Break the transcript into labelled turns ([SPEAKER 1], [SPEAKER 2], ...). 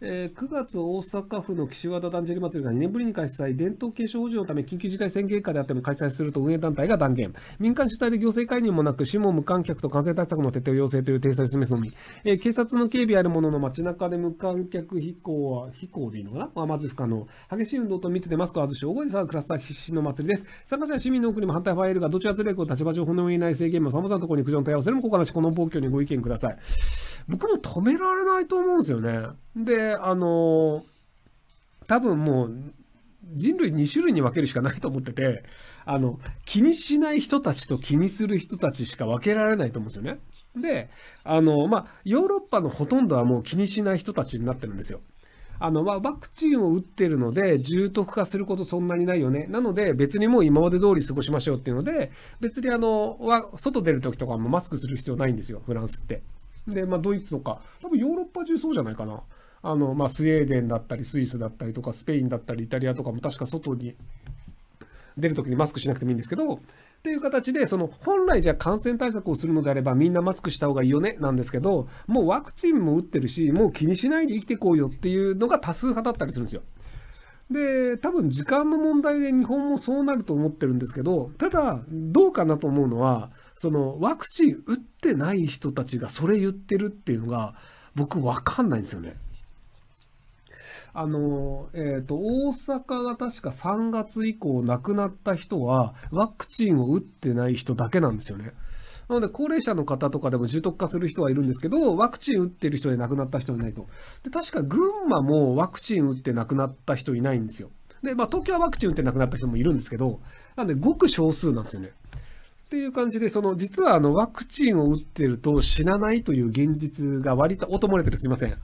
[SPEAKER 1] えー、9月大阪府の岸和田だんじり祭りが2年ぶりに開催、伝統継承保持のため緊急事態宣言下であっても開催すると運営団体が断言、民間主体で行政介入もなく、市も無観客と感染対策の徹底を要請という提裁を示すのみ、えー、警察の警備あるものの街中で無観客飛行は、飛行でいいのかな、まあ、まず不可能、激しい運動と密でマスクを外し、大声で騒ぐクラスター必死の祭りです。参加者は市民の奥にも反対ファイルが、どちらつれく立場上不能えない制限も様々なところに苦情の対応するもここからし、この暴挙にご意見ください。僕も止められないと思うんですよね。で、あの、多分もう人類2種類に分けるしかないと思ってて、あの、気にしない人たちと気にする人たちしか分けられないと思うんですよね。で、あの、まあ、ヨーロッパのほとんどはもう気にしない人たちになってるんですよ。あの、まあ、ワクチンを打ってるので、重篤化することそんなにないよね。なので、別にもう今まで通り過ごしましょうっていうので、別にあの、外出るときとかもマスクする必要ないんですよ、フランスって。で、まあ、ドイツとか、多分ヨーロッパ中そうじゃないかな。あの、まあ、スウェーデンだったり、スイスだったりとか、スペインだったり、イタリアとかも確か外に出るときにマスクしなくてもいいんですけど、っていう形で、その本来じゃ感染対策をするのであればみんなマスクした方がいいよねなんですけど、もうワクチンも打ってるし、もう気にしないで生きてこうよっていうのが多数派だったりするんですよ。で、多分時間の問題で日本もそうなると思ってるんですけど、ただ、どうかなと思うのは、そのワクチン打ってない人たちがそれ言ってるっていうのが、僕分かんないんですよね。あの、えっ、ー、と、大阪が確か3月以降亡くなった人は、ワクチンを打ってない人だけなんですよね。なので、高齢者の方とかでも重篤化する人はいるんですけど、ワクチン打ってる人で亡くなった人いないと。で、確か群馬もワクチン打って亡くなった人いないんですよ。で、まあ、東京はワクチン打って亡くなった人もいるんですけど、なんで、ごく少数なんですよね。っていう感じで、その、実はあの、ワクチンを打ってると死なないという現実が割と、ともれてるすいません。